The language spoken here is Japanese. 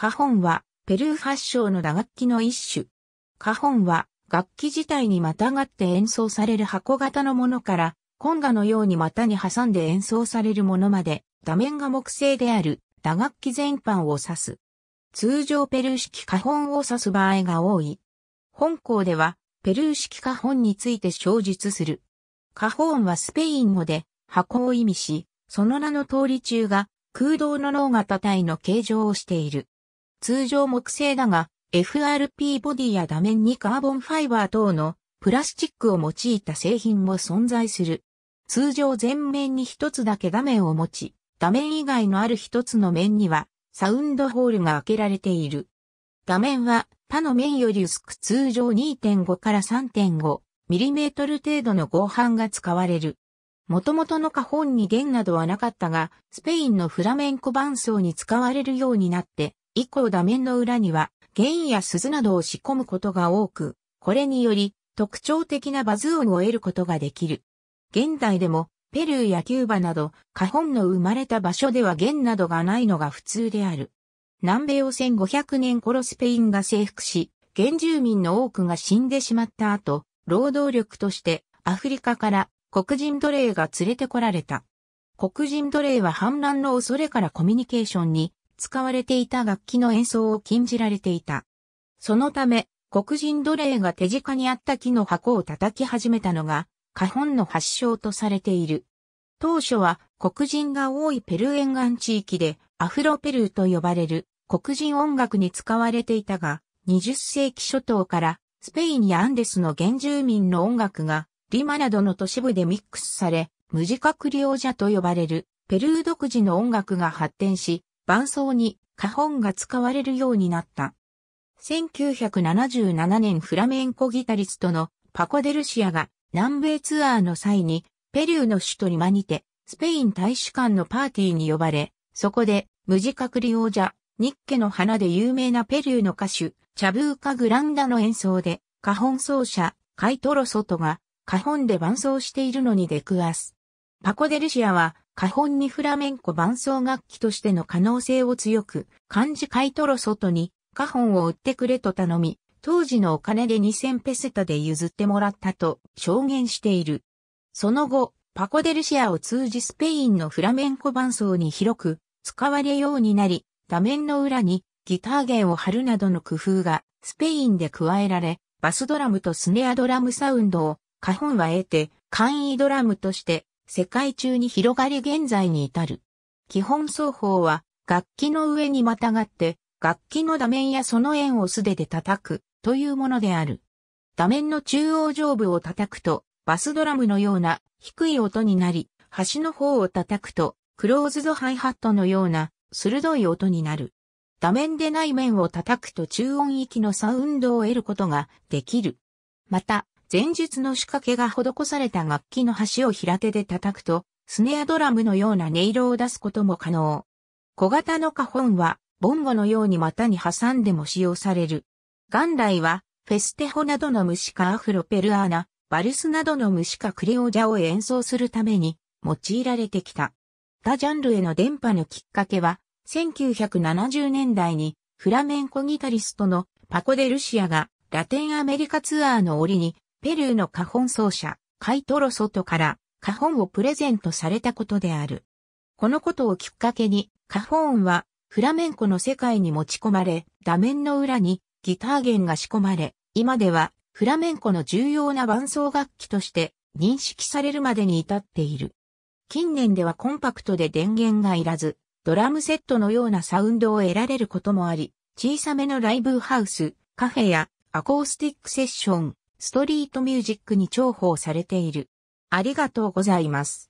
カホンは、ペルー発祥の打楽器の一種。カホンは、楽器自体にまたがって演奏される箱型のものから、コンガのように股に挟んで演奏されるものまで、画面が木製である、打楽器全般を指す。通常ペルー式カホンを指す場合が多い。本校では、ペルー式カホンについて詳述する。カホンはスペイン語で、箱を意味し、その名の通り中が、空洞の脳型体の形状をしている。通常木製だが、FRP ボディや画面にカーボンファイバー等のプラスチックを用いた製品も存在する。通常全面に一つだけ画面を持ち、画面以外のある一つの面にはサウンドホールが開けられている。画面は他の面より薄く通常2.5から3.5ミリメートル程度の合板が使われる。元々の花本に弦などはなかったが、スペインのフラメンコ伴奏に使われるようになって、以降打面の裏には弦や鈴などを仕込むことが多く、これにより特徴的なバズ音を得ることができる。現代でもペルーやキューバなど、花本の生まれた場所では弦などがないのが普通である。南米を1500年頃スペインが征服し、原住民の多くが死んでしまった後、労働力としてアフリカから黒人奴隷が連れてこられた。黒人奴隷は反乱の恐れからコミュニケーションに使われていた楽器の演奏を禁じられていた。そのため、黒人奴隷が手近にあった木の箱を叩き始めたのが、花本の発祥とされている。当初は黒人が多いペルー沿岸地域でアフロペルーと呼ばれる黒人音楽に使われていたが、20世紀初頭からスペインやアンデスの原住民の音楽がリマなどの都市部でミックスされ、無自覚ジ者と呼ばれるペルー独自の音楽が発展し、伴奏に花本が使われるようになった。1977年フラメンコギタリストのパコ・デルシアが南米ツアーの際にペリューの首都リマにてスペイン大使館のパーティーに呼ばれ、そこで無自覚利王者ニッケの花で有名なペリューの歌手チャブーカ・グランダの演奏で花本奏者カイトロソトが花本で伴奏しているのに出くわす。パコ・デルシアは花本にフラメンコ伴奏楽器としての可能性を強く、漢字買い取ろ外に花本を売ってくれと頼み、当時のお金で2000ペセタで譲ってもらったと証言している。その後、パコデルシアを通じスペインのフラメンコ伴奏に広く使われようになり、画面の裏にギター弦を貼るなどの工夫がスペインで加えられ、バスドラムとスネアドラムサウンドを、花本は得て、簡易ドラムとして世界中に広がり現在に至る。基本奏法は楽器の上にまたがって楽器の打面やその円を素手で叩くというものである。打面の中央上部を叩くとバスドラムのような低い音になり、端の方を叩くとクローズドハイハットのような鋭い音になる。打面でない面を叩くと中音域のサウンドを得ることができる。また、前述の仕掛けが施された楽器の端を平手で叩くと、スネアドラムのような音色を出すことも可能。小型のカホンは、ボンゴのように股に挟んでも使用される。元来は、フェステホなどの虫かアフロペルアーナ、バルスなどの虫かクレオジャを演奏するために用いられてきた。他ジャンルへの伝播のきっかけは、1970年代にフラメンコギタリストのパコデルシアがラテンアメリカツアーの折にペルーのカホン奏者、カイトロソトからカホンをプレゼントされたことである。このことをきっかけに、カホンはフラメンコの世界に持ち込まれ、画面の裏にギター弦が仕込まれ、今ではフラメンコの重要な伴奏楽器として認識されるまでに至っている。近年ではコンパクトで電源がいらず、ドラムセットのようなサウンドを得られることもあり、小さめのライブハウス、カフェやアコースティックセッション、ストリートミュージックに重宝されている。ありがとうございます。